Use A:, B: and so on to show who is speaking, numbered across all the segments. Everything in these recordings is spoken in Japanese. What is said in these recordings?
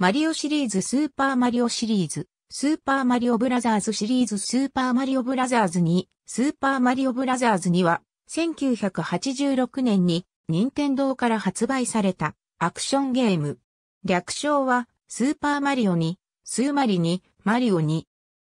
A: マリオシリーズスーパーマリオシリーズ、スーパーマリオブラザーズシリーズスーパーマリオブラザーズ2、スーパーマリオブラザーズ2は、1986年に、任天堂から発売された、アクションゲーム。略称は、スーパーマリオ2、スーマリ2、マリオ2。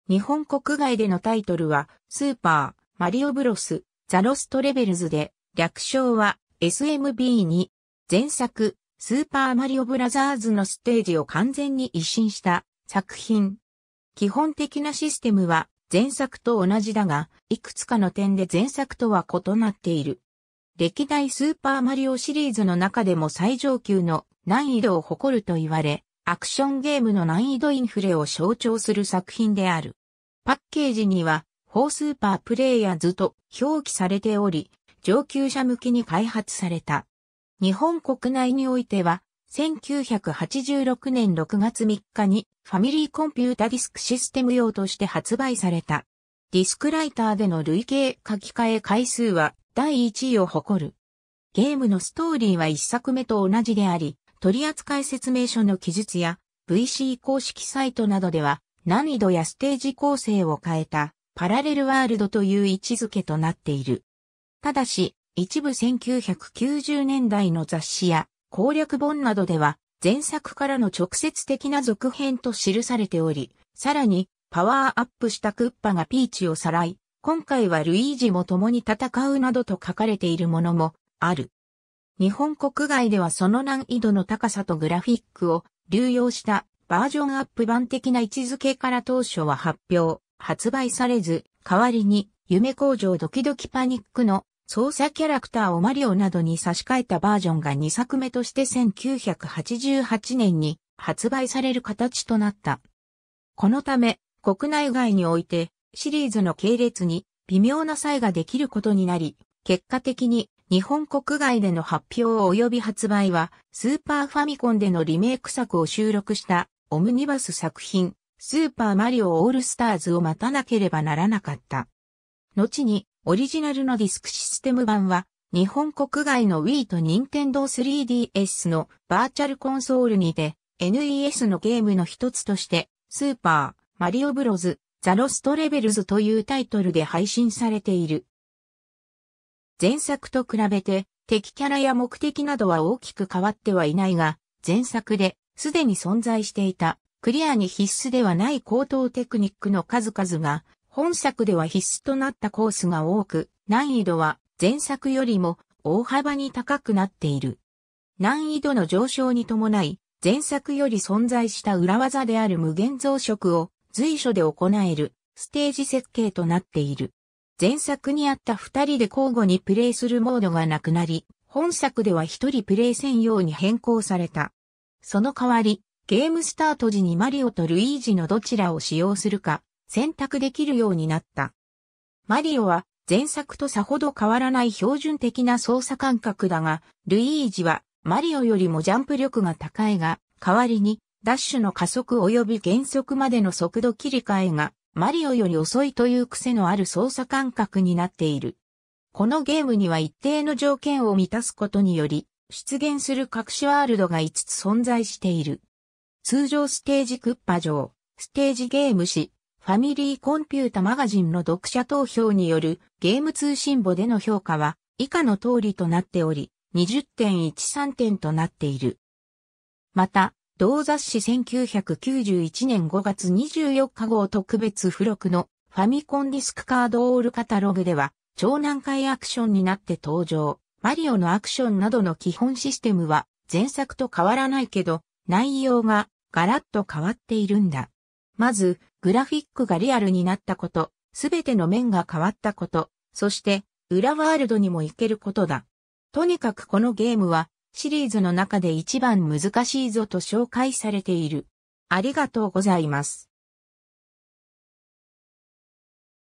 A: 日本国外でのタイトルは、スーパー、マリオブロス、ザロストレベルズで、略称は、SMB2。前作、スーパーマリオブラザーズのステージを完全に一新した作品。基本的なシステムは前作と同じだが、いくつかの点で前作とは異なっている。歴代スーパーマリオシリーズの中でも最上級の難易度を誇ると言われ、アクションゲームの難易度インフレを象徴する作品である。パッケージには、ースーパープレイヤーズと表記されており、上級者向きに開発された。日本国内においては、1986年6月3日にファミリーコンピュータディスクシステム用として発売された。ディスクライターでの累計書き換え回数は第1位を誇る。ゲームのストーリーは1作目と同じであり、取扱説明書の記述や VC 公式サイトなどでは難易度やステージ構成を変えたパラレルワールドという位置づけとなっている。ただし、一部1990年代の雑誌や攻略本などでは前作からの直接的な続編と記されており、さらにパワーアップしたクッパがピーチをさらい、今回はルイージも共に戦うなどと書かれているものもある。日本国外ではその難易度の高さとグラフィックを流用したバージョンアップ版的な位置づけから当初は発表、発売されず、代わりに夢工場ドキドキパニックの操作キャラクターをマリオなどに差し替えたバージョンが2作目として1988年に発売される形となった。このため、国内外においてシリーズの系列に微妙な差異ができることになり、結果的に日本国外での発表及び発売は、スーパーファミコンでのリメイク作を収録したオムニバス作品、スーパーマリオオールスターズを待たなければならなかった。後に、オリジナルのディスクシステム版は、日本国外の Wii と Nintendo 3DS のバーチャルコンソールにて、NES のゲームの一つとして、スーパー、マリオブロズ、ザロストレベルズというタイトルで配信されている。前作と比べて、敵キャラや目的などは大きく変わってはいないが、前作で、すでに存在していた、クリアに必須ではない高等テクニックの数々が、本作では必須となったコースが多く、難易度は前作よりも大幅に高くなっている。難易度の上昇に伴い、前作より存在した裏技である無限増殖を随所で行えるステージ設計となっている。前作にあった二人で交互にプレイするモードがなくなり、本作では一人プレイ専用に変更された。その代わり、ゲームスタート時にマリオとルイージのどちらを使用するか選択できるようになった。マリオは前作とさほど変わらない標準的な操作感覚だが、ルイージはマリオよりもジャンプ力が高いが、代わりにダッシュの加速及び減速までの速度切り替えがマリオより遅いという癖のある操作感覚になっている。このゲームには一定の条件を満たすことにより、出現する隠しワールドが5つ存在している。通常ステージクッパ上、ステージゲーム誌、ファミリーコンピュータマガジンの読者投票によるゲーム通信簿での評価は以下の通りとなっており、20.13点となっている。また、同雑誌1991年5月24日号特別付録のファミコンディスクカードオールカタログでは、超難解アクションになって登場。マリオのアクションなどの基本システムは前作と変わらないけど、内容がガラッと変わっているんだ。まず、グラフィックがリアルになったこと、すべての面が変わったこと、そして、裏ワールドにも行けることだ。とにかくこのゲームは、シリーズの中で一番難しいぞと紹介されている。ありがとうございます。